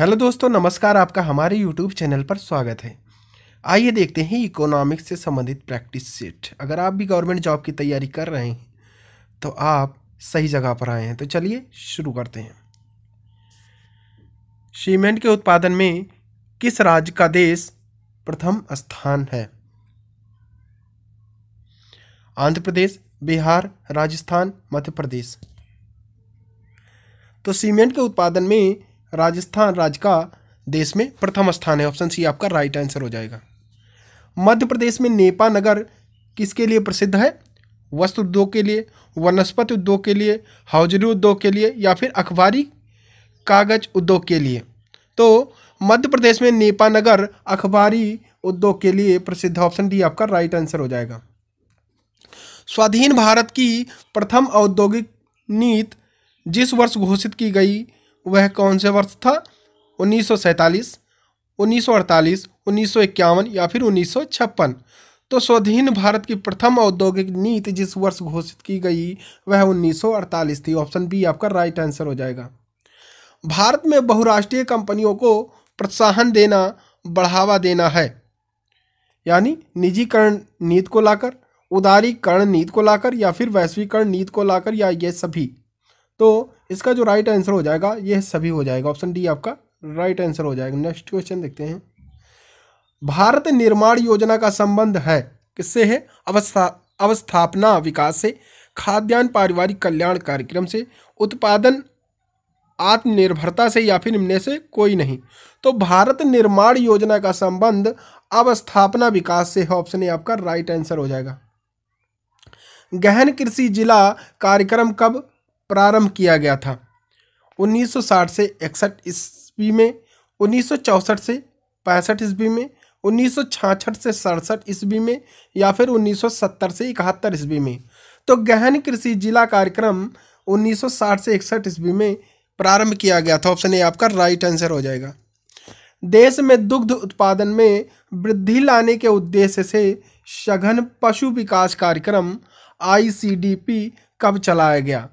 hello दोस्तों नमस्कार आपका हमारे यूट्यूब चैनल पर स्वागत है आइए देखते हैं इकोनॉमिक्स से संबंधित प्रैक्टिस सेट अगर आप भी गवर्नमेंट जॉब की तैयारी कर रहे हैं तो आप सही जगह पर आए हैं तो चलिए शुरू करते हैं सीमेंट के उत्पादन में किस राज्य का देश प्रथम स्थान है आंध्र प्रदेश बिहार राजस्थान मध्य प्रदेश तो सीमेंट के उत्पादन में राजस्थान राज्य का देश में प्रथम स्थान है ऑप्शन सी आपका राइट आंसर हो जाएगा मध्य प्रदेश में नेपा नगर किसके लिए प्रसिद्ध है वस्त्र उद्योग के लिए वनस्पति उद्योग के लिए हौजरी उद्योग के लिए या फिर अखबारी कागज उद्योग के लिए तो मध्य प्रदेश में नेपा नगर अखबारी उद्योग के लिए प्रसिद्ध ऑप्शन डी आपका राइट आंसर हो जाएगा स्वाधीन भारत की प्रथम औद्योगिक नीति जिस वर्ष घोषित की गई वह कौन से वर्ष था उन्नीस सौ सैंतालीस उन्नीस सौ अड़तालीस उन्नीस सौ इक्यावन या फिर उन्नीस सौ छप्पन तो स्वाधीन भारत की प्रथम औद्योगिक नीति जिस वर्ष घोषित की गई वह 1948 थी ऑप्शन बी आपका राइट आंसर हो जाएगा भारत में बहुराष्ट्रीय कंपनियों को प्रोत्साहन देना बढ़ावा देना है यानी निजीकरण नीति को लाकर उदारीकरण नीति को लाकर या फिर वैश्वीकरण नीति को लाकर या ये सभी तो इसका जो राइट आंसर हो जाएगा यह सभी हो जाएगा ऑप्शन डी आपका राइट आंसर हो जाएगा नेक्स्ट क्वेश्चन देखते हैं भारत निर्माण योजना का संबंध है किससे है अवस्था अवस्थापना विकास से खाद्यान्न पारिवारिक कल्याण कार्यक्रम से उत्पादन आत्मनिर्भरता से या फिर निम्न से कोई नहीं तो भारत निर्माण योजना का संबंध अवस्थापना विकास से है ऑप्शन ए आपका राइट आंसर हो जाएगा गहन कृषि जिला कार्यक्रम कब प्रारंभ किया गया था 1960 से इकसठ ईस्वी में 1964 से पैंसठ ईस्वी में 1966 से सड़सठ ईस्वी में या फिर 1970 से इकहत्तर ईस्वी में तो गहन कृषि जिला कार्यक्रम 1960 से इकसठ ईस्वी में प्रारंभ किया गया था ऑप्शन ए आपका राइट आंसर हो जाएगा देश में दुग्ध उत्पादन में वृद्धि लाने के उद्देश्य से सघन पशु विकास कार्यक्रम आईसीडीपी कब चलाया गया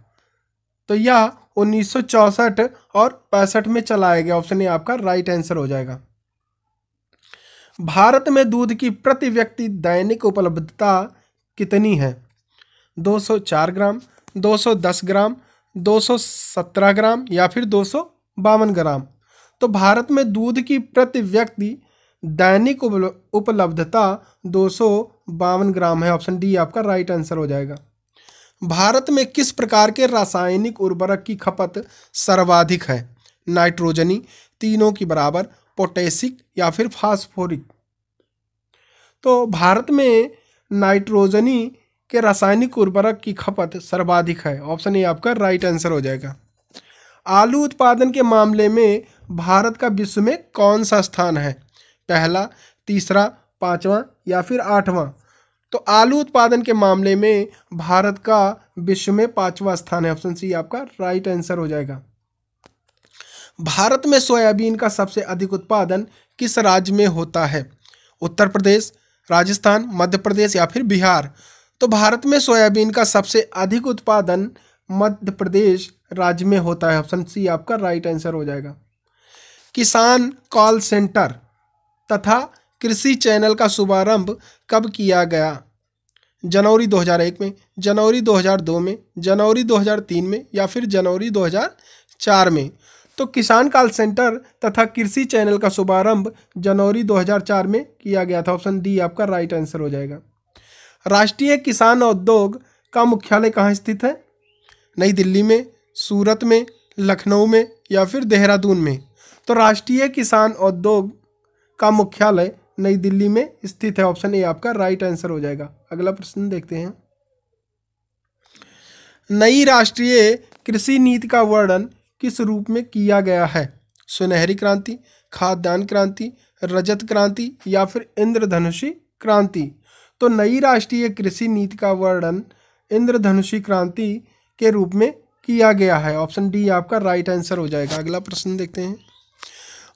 तो यह उन्नीस और पैंसठ में चलाया गया ऑप्शन ए आपका राइट आंसर हो जाएगा भारत में दूध की प्रति व्यक्ति दैनिक उपलब्धता कितनी है 204 ग्राम 210 ग्राम 217 ग्राम या फिर दो ग्राम तो भारत में दूध की प्रति व्यक्ति दैनिक उपलब्धता दो ग्राम है ऑप्शन डी आपका राइट आंसर हो जाएगा भारत में किस प्रकार के रासायनिक उर्वरक की खपत सर्वाधिक है नाइट्रोजनी तीनों की बराबर पोटेसिक या फिर फास्फोरिक तो भारत में नाइट्रोजनी के रासायनिक उर्वरक की खपत सर्वाधिक है ऑप्शन ए आपका राइट आंसर हो जाएगा आलू उत्पादन के मामले में भारत का विश्व में कौन सा स्थान है पहला तीसरा पाँचवा या फिर आठवां तो आलू उत्पादन के मामले में भारत का विश्व में पांचवा स्थान है ऑप्शन सी आपका राइट आंसर हो जाएगा भारत में सोयाबीन का सबसे अधिक उत्पादन किस राज्य में होता है उत्तर प्रदेश राजस्थान मध्य प्रदेश या फिर बिहार तो भारत में सोयाबीन का सबसे अधिक उत्पादन मध्य प्रदेश राज्य में होता है ऑप्शन सी आपका राइट आंसर हो जाएगा किसान कॉल सेंटर तथा कृषि चैनल का शुभारंभ कब किया गया जनवरी 2001 में जनवरी 2002 में जनवरी 2003 में या फिर जनवरी 2004 में तो किसान कॉल सेंटर तथा कृषि चैनल का शुभारंभ जनवरी 2004 में किया गया था ऑप्शन डी आपका राइट आंसर हो जाएगा राष्ट्रीय किसान उद्योग का मुख्यालय कहाँ स्थित है नई दिल्ली में सूरत में लखनऊ में या फिर देहरादून में तो राष्ट्रीय किसान उद्योग का मुख्यालय नई दिल्ली में स्थित है ऑप्शन ए आपका राइट आंसर हो जाएगा अगला प्रश्न देखते हैं नई राष्ट्रीय कृषि नीति का वर्णन किस रूप में किया गया है सुनहरी क्रांति खाद्यान्न क्रांति रजत क्रांति या फिर इंद्रधनुषी क्रांति तो नई राष्ट्रीय कृषि नीति का वर्णन इंद्रधनुषी क्रांति के रूप में किया गया है ऑप्शन डी आपका राइट आंसर हो जाएगा अगला प्रश्न देखते हैं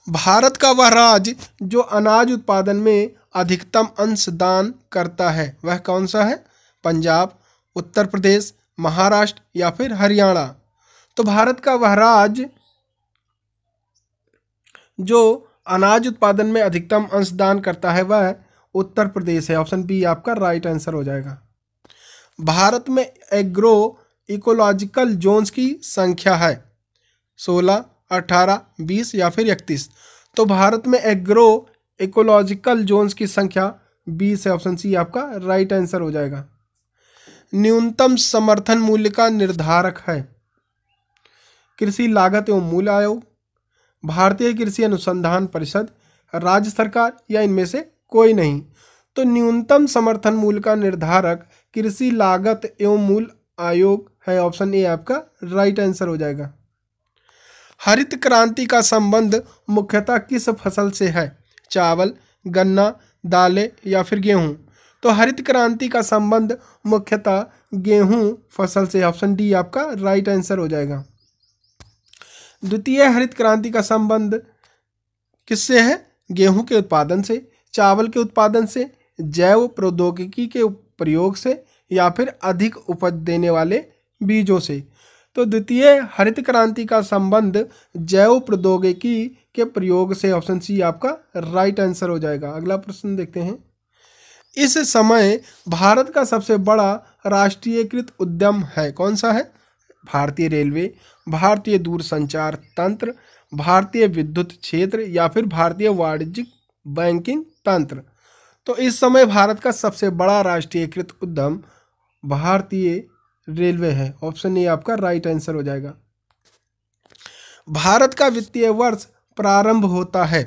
भारत का वह राज्य जो अनाज उत्पादन में अधिकतम अंशदान करता है वह कौन सा है पंजाब उत्तर प्रदेश महाराष्ट्र या फिर हरियाणा तो भारत का वह राज्य जो अनाज उत्पादन में अधिकतम अंशदान करता है वह उत्तर प्रदेश है ऑप्शन बी आपका राइट आंसर हो जाएगा भारत में एग्रो इकोलॉजिकल जोन्स की संख्या है सोलह अठारह बीस या फिर इकतीस तो भारत में एग्रो इकोलॉजिकल जोन्स की संख्या बीस है ऑप्शन सी आपका राइट आंसर हो जाएगा न्यूनतम समर्थन मूल्य का निर्धारक है कृषि लागत एवं मूल्य आयोग भारतीय कृषि अनुसंधान परिषद राज्य सरकार या इनमें से कोई नहीं तो न्यूनतम समर्थन मूल्य का निर्धारक कृषि लागत एवं मूल्य आयोग है ऑप्शन ए आपका राइट आंसर हो जाएगा हरित क्रांति का संबंध मुख्यतः किस फसल से है चावल गन्ना दालें या फिर गेहूँ तो हरित क्रांति का संबंध मुख्यतः गेहूं फसल से ऑप्शन डी आपका राइट आंसर हो जाएगा द्वितीय हरित क्रांति का संबंध किससे है गेहूं के उत्पादन से चावल के उत्पादन से जैव प्रौद्योगिकी के प्रयोग से या फिर अधिक उपज देने वाले बीजों से तो द्वितीय हरित क्रांति का संबंध जैव प्रौद्योगिकी के प्रयोग से ऑप्शन सी आपका राइट आंसर हो जाएगा अगला प्रश्न देखते हैं इस समय भारत का सबसे बड़ा राष्ट्रीयकृत उद्यम है कौन सा है भारतीय रेलवे भारतीय दूरसंचार तंत्र भारतीय विद्युत क्षेत्र या फिर भारतीय वाणिज्यिक बैंकिंग तंत्र तो इस समय भारत का सबसे बड़ा राष्ट्रीयकृत उद्यम भारतीय रेलवे है ऑप्शन ए आपका राइट आंसर हो जाएगा भारत का वित्तीय वर्ष प्रारंभ होता है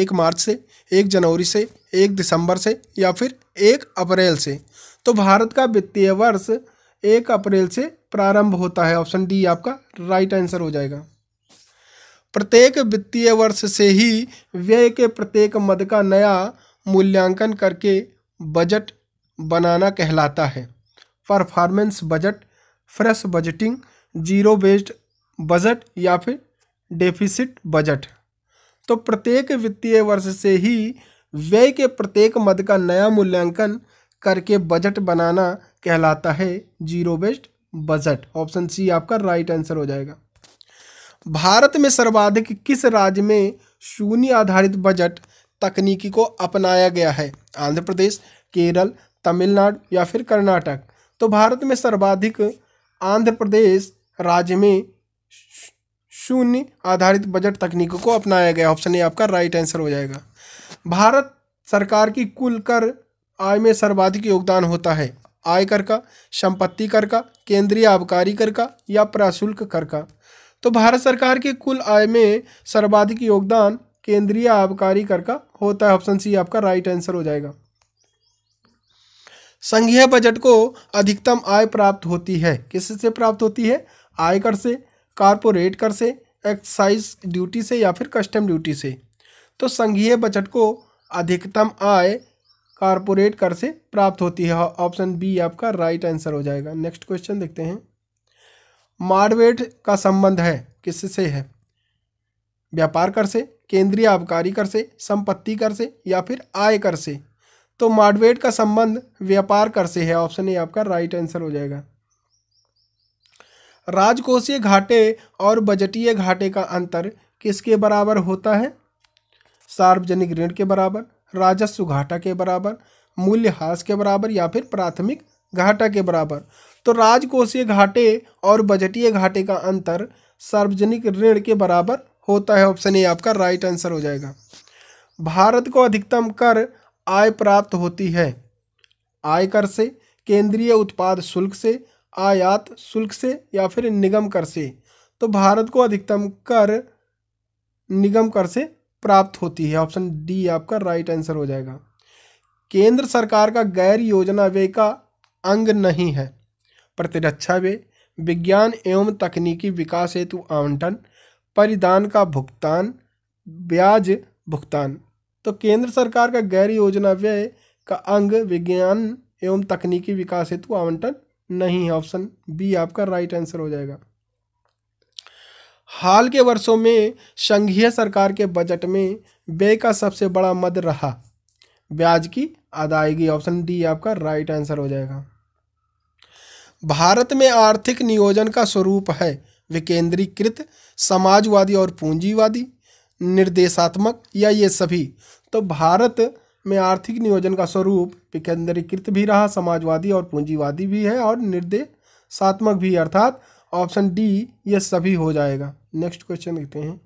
एक मार्च से एक जनवरी से एक दिसंबर से या फिर एक अप्रैल से तो भारत का वित्तीय वर्ष एक अप्रैल से प्रारंभ होता है ऑप्शन डी आपका राइट आंसर हो जाएगा प्रत्येक वित्तीय वर्ष से ही व्यय के प्रत्येक मद का नया मूल्यांकन करके बजट बनाना कहलाता है performance budget fresh budgeting zero based budget या फिर डेफिसिट बजट तो प्रत्येक वित्तीय वर्ष से ही व्यय के प्रत्येक मद का नया मूल्यांकन करके बजट बनाना कहलाता है zero based budget option C आपका राइट आंसर हो जाएगा भारत में सर्वाधिक किस राज्य में शून्य आधारित बजट तकनीकी को अपनाया गया है आंध्र प्रदेश केरल तमिलनाडु या फिर कर्नाटक तो भारत में सर्वाधिक आंध्र प्रदेश राज्य में शून्य आधारित बजट तकनीकों को अपनाया गया ऑप्शन ए आपका राइट आंसर हो जाएगा भारत सरकार की कुल कर आय में सर्वाधिक योगदान होता है आय कर का संपत्ति कर का केंद्रीय आबकारी कर का या प्रशुल्क कर का तो भारत सरकार के कुल आय में सर्वाधिक योगदान केंद्रीय आबकारी कर का होता है ऑप्शन सी आपका राइट आंसर हो जाएगा संघीय बजट को अधिकतम आय प्राप्त होती है किससे प्राप्त होती है आयकर से कारपोरेट कर से एक्साइज ड्यूटी से या फिर कस्टम ड्यूटी से तो संघीय बजट को अधिकतम आय कारपोरेट कर से प्राप्त होती है ऑप्शन बी आपका राइट आंसर हो जाएगा नेक्स्ट क्वेश्चन देखते हैं मारवेट का संबंध है किससे है व्यापार कर से केंद्रीय आबकारी कर से संपत्ति कर से या फिर आय कर से तो मार्डवेट का संबंध व्यापार कर से है ऑप्शन ए आपका राइट आंसर हो जाएगा राजकोषीय घाटे और बजटीय घाटे का अंतर किसके बराबर होता है सार्वजनिक ऋण के बराबर राजस्व घाटा के बराबर मूल्यह्रास के बराबर या फिर प्राथमिक घाटा के बराबर तो राजकोषीय घाटे और बजटीय घाटे का अंतर सार्वजनिक ऋण के बराबर होता है ऑप्शन ए आपका राइट आंसर हो जाएगा भारत को अधिकतम कर आय प्राप्त होती है आयकर से केंद्रीय उत्पाद शुल्क से आयात शुल्क से या फिर निगम कर से तो भारत को अधिकतम कर निगम कर से प्राप्त होती है ऑप्शन डी आपका राइट आंसर हो जाएगा केंद्र सरकार का गैर योजना व्यय का अंग नहीं है प्रतिरक्षा व्यय विज्ञान एवं तकनीकी विकास हेतु आवंटन परिदान का भुगतान ब्याज भुगतान तो केंद्र सरकार का गैर योजना व्यय का अंग विज्ञान एवं तकनीकी विकास हेतु आवंटन नहीं है ऑप्शन बी आपका राइट आंसर हो जाएगा हाल के वर्षों में संघीय सरकार के बजट में व्यय का सबसे बड़ा मद रहा ब्याज की अदायगी ऑप्शन डी आपका राइट आंसर हो जाएगा भारत में आर्थिक नियोजन का स्वरूप है विकेंद्रीकृत समाजवादी और पूंजीवादी निर्देशात्मक या ये सभी तो भारत में आर्थिक नियोजन का स्वरूप विकेंद्रीकृत भी रहा समाजवादी और पूंजीवादी भी है और निर्देशात्मक भी अर्थात ऑप्शन डी ये सभी हो जाएगा नेक्स्ट क्वेश्चन देखते हैं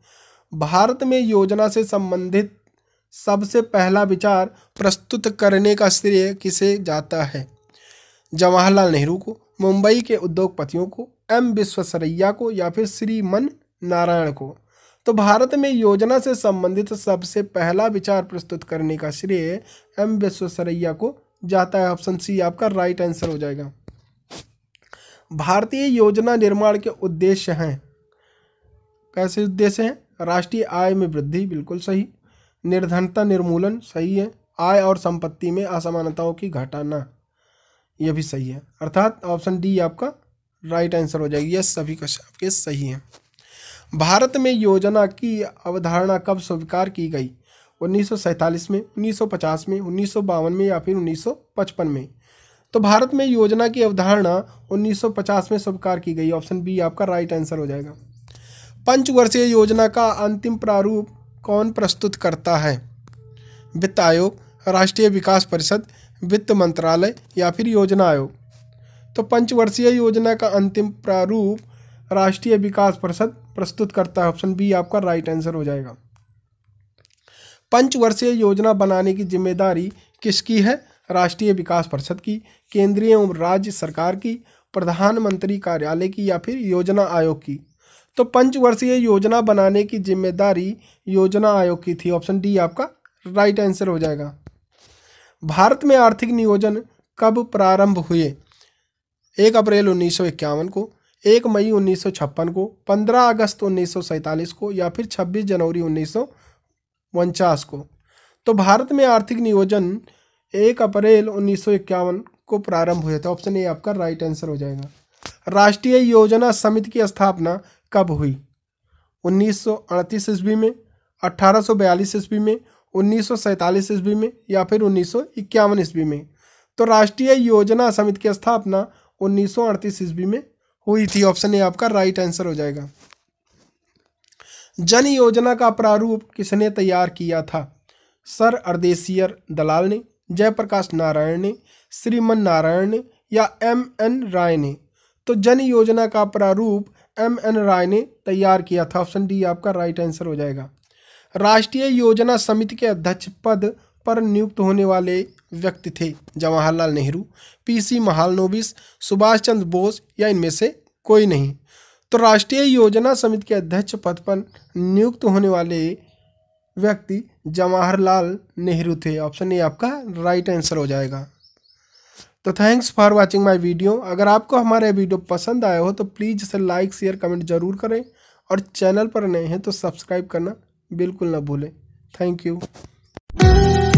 भारत में योजना से संबंधित सबसे पहला विचार प्रस्तुत करने का श्रेय किसे जाता है जवाहरलाल नेहरू को मुंबई के उद्योगपतियों को एम विश्वसरैया को या फिर श्री मन नारायण को तो भारत में योजना से संबंधित सबसे पहला विचार प्रस्तुत करने का श्रेय एम विश्वसरैया को जाता है ऑप्शन सी आपका राइट आंसर हो जाएगा भारतीय योजना निर्माण के उद्देश्य हैं कैसे उद्देश्य हैं राष्ट्रीय आय में वृद्धि बिल्कुल सही निर्धनता निर्मूलन सही है आय और संपत्ति में असमानताओं की घटाना यह भी सही है अर्थात ऑप्शन डी आपका राइट आंसर हो जाएगी यह सभी क्वेश्चन आपके सही है भारत में योजना की अवधारणा कब स्वीकार की गई 1947 में 1950 में उन्नीस में या फिर 1955 में तो भारत में योजना की अवधारणा 1950 में स्वीकार की गई ऑप्शन बी आपका राइट आंसर हो जाएगा पंचवर्षीय योजना का अंतिम प्रारूप कौन प्रस्तुत करता है वित्त आयोग राष्ट्रीय विकास परिषद वित्त मंत्रालय या फिर योजना आयोग तो पंचवर्षीय योजना का अंतिम प्रारूप राष्ट्रीय विकास परिषद प्रस्तुत करता है ऑप्शन बी आपका राइट आंसर हो जाएगा पंचवर्षीय योजना बनाने की जिम्मेदारी किसकी है राष्ट्रीय विकास परिषद की केंद्रीय एवं राज्य सरकार की प्रधानमंत्री कार्यालय की या फिर योजना आयोग की तो पंचवर्षीय योजना बनाने की जिम्मेदारी योजना आयोग की थी ऑप्शन डी आपका राइट आंसर हो जाएगा भारत में आर्थिक नियोजन कब प्रारंभ हुए एक अप्रैल उन्नीस को एक मई उन्नीस को पंद्रह अगस्त उन्नीस को या फिर छब्बीस जनवरी उन्नीस को तो भारत में आर्थिक नियोजन एक अप्रैल उन्नीस को प्रारंभ हुआ था ऑप्शन ए आपका राइट आंसर हो जाएगा राष्ट्रीय योजना समिति की स्थापना कब हुई 1938 ईस्वी में 1842 ईस्वी में 1947 ईस्वी में या फिर उन्नीस ईस्वी में तो राष्ट्रीय योजना समिति की स्थापना उन्नीस ईस्वी में हुई थी ऑप्शन ए आपका राइट आंसर हो जाएगा जन योजना का प्रारूप किसने तैयार किया था सर अर्देशियर दलाल ने जयप्रकाश नारायण ने श्रीमन नारायण ने या एम एन राय ने तो जन योजना का प्रारूप एम एन राय ने तैयार किया था ऑप्शन डी आपका राइट आंसर हो जाएगा राष्ट्रीय योजना समिति के अध्यक्ष पद पर नियुक्त होने वाले व्यक्ति थे जवाहरलाल नेहरू पीसी महालनोबिस सुभाष चंद्र बोस या इनमें से कोई नहीं तो राष्ट्रीय योजना समिति के अध्यक्ष पद पर नियुक्त होने वाले व्यक्ति जवाहरलाल नेहरू थे ऑप्शन ए आपका राइट आंसर हो जाएगा तो thanks for watching my video अगर आपको हमारा वीडियो पसंद आया हो तो प्लीज़ इसे लाइक शेयर कमेंट जरूर करें और चैनल पर नए हैं तो सब्सक्राइब करना बिल्कुल ना भूलें थैंक यू